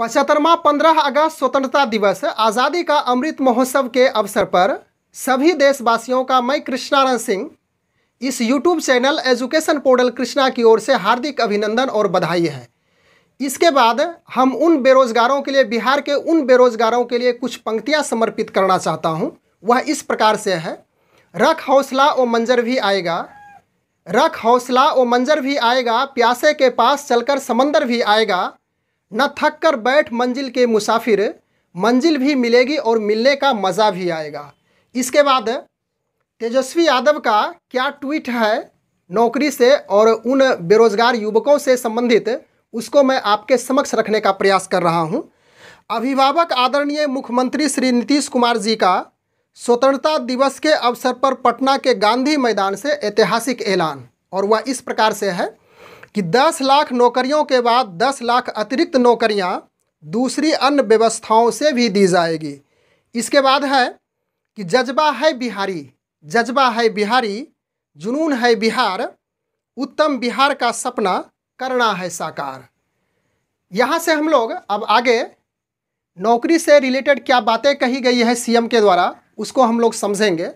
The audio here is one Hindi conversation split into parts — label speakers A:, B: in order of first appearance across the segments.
A: पचहत्तरवा पंद्रह अगस्त स्वतंत्रता दिवस आज़ादी का अमृत महोत्सव के अवसर पर सभी देशवासियों का मैं कृष्णारायण सिंह इस YouTube channel education portal Krishna की ओर से हार्दिक अभिनंदन और बधाई है इसके बाद हम उन बेरोज़गारों के लिए बिहार के उन बेरोज़गारों के लिए कुछ पंक्तियाँ समर्पित करना चाहता हूँ वह इस प्रकार से है रख हौसला व मंजर भी आएगा रख हौसला व मंजर भी आएगा प्यासे के पास चलकर समंदर भी आएगा न थक कर बैठ मंजिल के मुसाफिर मंजिल भी मिलेगी और मिलने का मज़ा भी आएगा इसके बाद तेजस्वी यादव का क्या ट्वीट है नौकरी से और उन बेरोजगार युवकों से संबंधित उसको मैं आपके समक्ष रखने का प्रयास कर रहा हूं। अभिभावक आदरणीय मुख्यमंत्री श्री नीतीश कुमार जी का स्वतंत्रता दिवस के अवसर पर पटना के गांधी मैदान से ऐतिहासिक ऐलान और वह इस प्रकार से है कि 10 लाख नौकरियों के बाद 10 लाख अतिरिक्त नौकरियां दूसरी अन्य व्यवस्थाओं से भी दी जाएगी इसके बाद है कि जज्बा है बिहारी जज्बा है बिहारी जुनून है बिहार उत्तम बिहार का सपना करना है साकार यहाँ से हम लोग अब आगे नौकरी से रिलेटेड क्या बातें कही गई है सीएम के द्वारा उसको हम लोग समझेंगे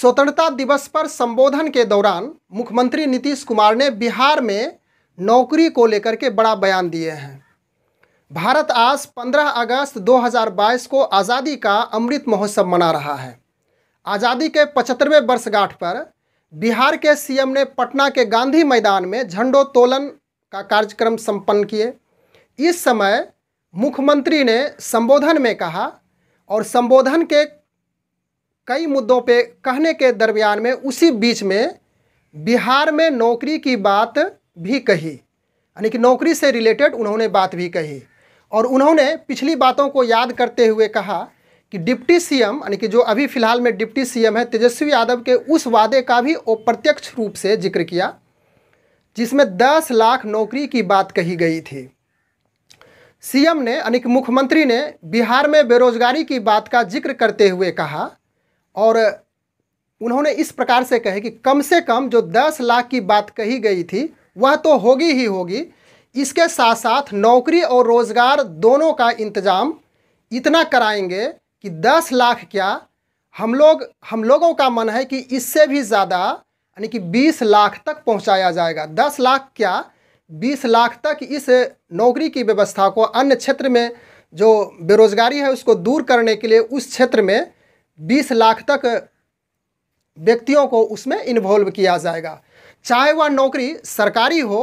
A: स्वतंत्रता दिवस पर संबोधन के दौरान मुख्यमंत्री नीतीश कुमार ने बिहार में नौकरी को लेकर के बड़ा बयान दिए हैं भारत आज 15 अगस्त 2022 को आज़ादी का अमृत महोत्सव मना रहा है आज़ादी के पचहत्तरवें वर्षगांठ पर बिहार के सीएम ने पटना के गांधी मैदान में झंडोत्तोलन का कार्यक्रम संपन्न किए इस समय मुख्यमंत्री ने संबोधन में कहा और संबोधन के कई मुद्दों पे कहने के दरमियान में उसी बीच में बिहार में नौकरी की बात भी कही यानी कि नौकरी से रिलेटेड उन्होंने बात भी कही और उन्होंने पिछली बातों को याद करते हुए कहा कि डिप्टी सीएम यानी कि जो अभी फ़िलहाल में डिप्टी सीएम है तेजस्वी यादव के उस वादे का भी अप्रत्यक्ष रूप से जिक्र किया जिसमें दस लाख नौकरी की बात कही गई थी सीएम ने यानी कि मुख्यमंत्री ने बिहार में बेरोजगारी की बात का जिक्र करते हुए कहा और उन्होंने इस प्रकार से कहे कि कम से कम जो दस लाख की बात कही गई थी वह तो होगी ही होगी इसके साथ साथ नौकरी और रोज़गार दोनों का इंतज़ाम इतना कराएंगे कि दस लाख क्या हम लोग हम लोगों का मन है कि इससे भी ज़्यादा यानी कि बीस लाख तक पहुंचाया जाएगा दस लाख क्या बीस लाख तक इस नौकरी की व्यवस्था को अन्य क्षेत्र में जो बेरोज़गारी है उसको दूर करने के लिए उस क्षेत्र में बीस लाख तक व्यक्तियों को उसमें इन्वॉल्व किया जाएगा चाहे वह नौकरी सरकारी हो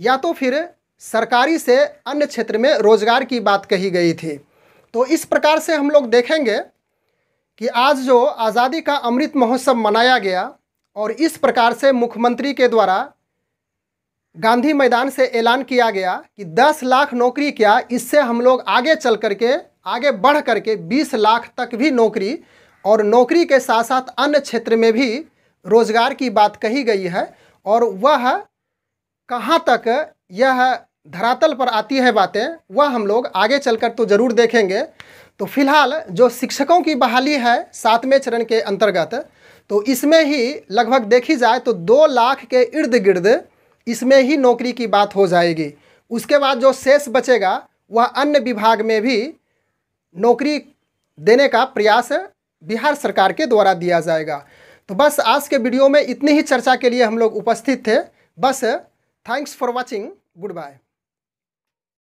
A: या तो फिर सरकारी से अन्य क्षेत्र में रोजगार की बात कही गई थी तो इस प्रकार से हम लोग देखेंगे कि आज जो आज़ादी का अमृत महोत्सव मनाया गया और इस प्रकार से मुख्यमंत्री के द्वारा गांधी मैदान से ऐलान किया गया कि 10 लाख नौकरी क्या इससे हम लोग आगे चल करके आगे बढ़ करके 20 लाख तक भी नौकरी और नौकरी के साथ साथ अन्य क्षेत्र में भी रोजगार की बात कही गई है और वह कहाँ तक यह धरातल पर आती है बातें वह हम लोग आगे चलकर तो ज़रूर देखेंगे तो फिलहाल जो शिक्षकों की बहाली है सातवें चरण के अंतर्गत तो इसमें ही लगभग देखी जाए तो दो लाख के इर्द गिर्द इसमें ही नौकरी की बात हो जाएगी उसके बाद जो शेष बचेगा वह अन्य विभाग में भी नौकरी देने का प्रयास बिहार सरकार के द्वारा दिया जाएगा तो बस आज के वीडियो में इतनी ही चर्चा के लिए हम लोग उपस्थित थे बस thanks for watching good bye